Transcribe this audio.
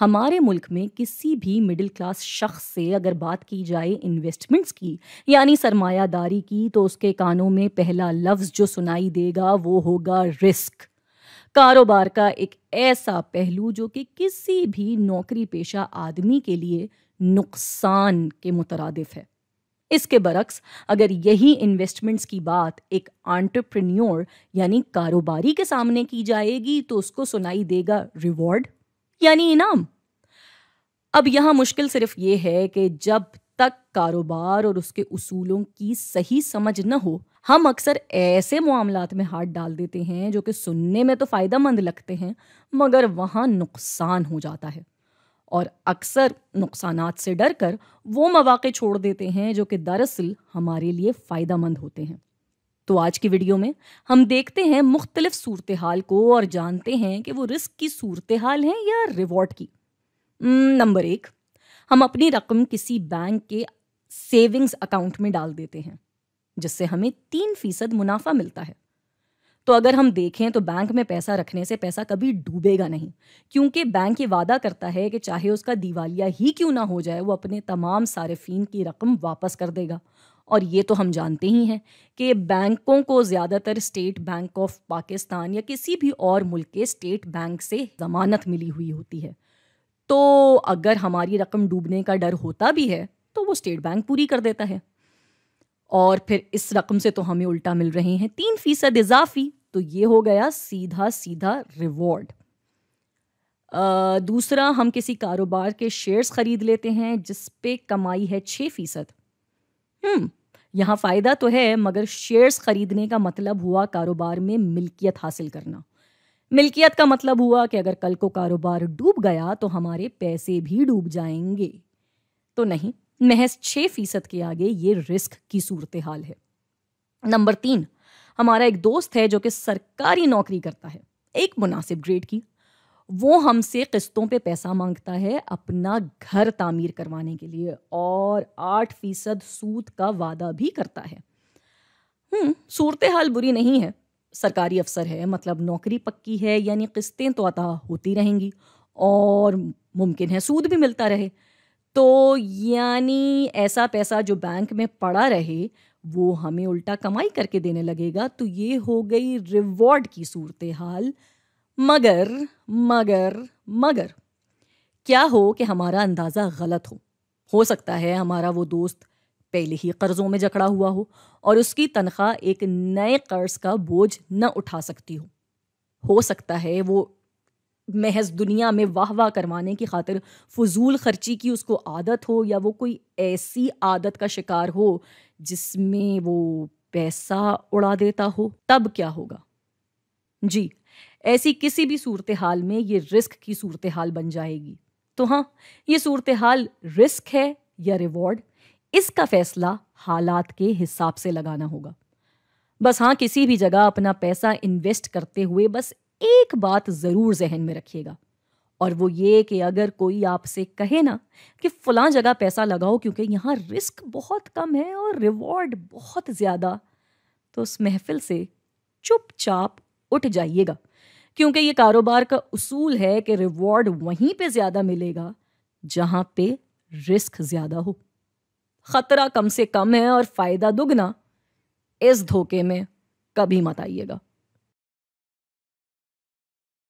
हमारे मुल्क में किसी भी मिडिल क्लास शख्स से अगर बात की जाए इन्वेस्टमेंट्स की यानी सरमायादारी की तो उसके कानों में पहला लफ्ज़ जो सुनाई देगा वो होगा रिस्क कारोबार का एक ऐसा पहलू जो कि किसी भी नौकरी पेशा आदमी के लिए नुकसान के मुतरदफ है इसके बरक्स अगर यही इन्वेस्टमेंट्स की बात एक आंट्रप्रन्योर यानी कारोबारी के सामने की जाएगी तो उसको सुनाई देगा रिवॉर्ड यानी इनाम अब यहां मुश्किल सिर्फ ये है कि जब तक कारोबार और उसके उसूलों की सही समझ न हो हम अक्सर ऐसे मामला में हाथ डाल देते हैं जो कि सुनने में तो फ़ायदा मंद लगते हैं मगर वहां नुकसान हो जाता है और अक्सर नुकसान से डर कर वो मौाक़े छोड़ देते हैं जो कि दरअसल हमारे लिए फ़ायदा मंद होते हैं तो आज की वीडियो में हम देखते हैं मुख्तलिफ सूरत हाल को और जानते हैं कि वो रिस्क की सूरत हाल है या रिवॉर्ड की नंबर एक हम अपनी रकम किसी बैंक के सेविंग्स अकाउंट में डाल देते हैं जिससे हमें तीन फीसद मुनाफा मिलता है तो अगर हम देखें तो बैंक में पैसा रखने से पैसा कभी डूबेगा नहीं क्योंकि बैंक ये वादा करता है कि चाहे उसका दिवालिया ही क्यों ना हो जाए वो अपने तमाम सार्फिन की रकम वापस कर देगा और ये तो हम जानते ही हैं कि बैंकों को ज़्यादातर स्टेट बैंक ऑफ पाकिस्तान या किसी भी और मुल्क के स्टेट बैंक से ज़मानत मिली हुई होती है तो अगर हमारी रकम डूबने का डर होता भी है तो वो स्टेट बैंक पूरी कर देता है और फिर इस रकम से तो हमें उल्टा मिल रहे हैं तीन फीसद इजाफी तो ये हो गया सीधा सीधा रिवॉर्ड दूसरा हम किसी कारोबार के शेयर्स ख़रीद लेते हैं जिस पे कमाई है छः फ़ीसद हम्म यहाँ फ़ायदा तो है मगर शेयर्स खरीदने का मतलब हुआ कारोबार में मिल्कियत हासिल करना मिल्कियत का मतलब हुआ कि अगर कल को कारोबार डूब गया तो हमारे पैसे भी डूब जाएंगे तो नहीं महज छः फीसद के आगे ये रिस्क की सूरत हाल है नंबर तीन हमारा एक दोस्त है जो कि सरकारी नौकरी करता है एक मुनासिब ग्रेड की वो हमसे किस्तों पे पैसा मांगता है अपना घर तामीर करवाने के लिए और आठ फीसद सूद का वादा भी करता है हम्म, सूरत हाल बुरी नहीं है सरकारी अफसर है मतलब नौकरी पक्की है यानी किस्तें तो अता होती रहेंगी और मुमकिन है सूद भी मिलता रहे तो यानी ऐसा पैसा जो बैंक में पड़ा रहे वो हमें उल्टा कमाई करके देने लगेगा तो ये हो गई रिवॉर्ड की सूरत हाल मगर मगर मगर क्या हो कि हमारा अंदाज़ा गलत हो हो सकता है हमारा वो दोस्त पहले ही कर्ज़ों में जकड़ा हुआ हो और उसकी तनख्वाह एक नए कर्ज का बोझ न उठा सकती हो हो सकता है वो महज दुनिया में वाह वाह करवाने की खातिर फजूल खर्ची की उसको आदत हो या वो कोई ऐसी आदत का शिकार हो जिसमें वो पैसा उड़ा देता हो तब क्या होगा जी ऐसी किसी भी सूरत हाल में ये रिस्क की सूरत हाल बन जाएगी तो हाँ ये सूरत हाल रिस्क है या रिवॉर्ड इसका फैसला हालात के हिसाब से लगाना होगा बस हाँ किसी भी जगह अपना पैसा इन्वेस्ट करते हुए बस एक बात ज़रूर जहन में रखिएगा और वो ये कि अगर कोई आपसे कहे ना कि फलां जगह पैसा लगाओ क्योंकि यहाँ रिस्क बहुत कम है और रिवॉर्ड बहुत ज़्यादा तो उस महफिल से चुपचाप उठ जाइएगा क्योंकि ये कारोबार का उसूल है कि रिवॉर्ड वहीं पे ज़्यादा मिलेगा जहां पे रिस्क ज़्यादा हो ख़तरा कम से कम है और फ़ायदा दुगना इस धोखे में कभी मत आइएगा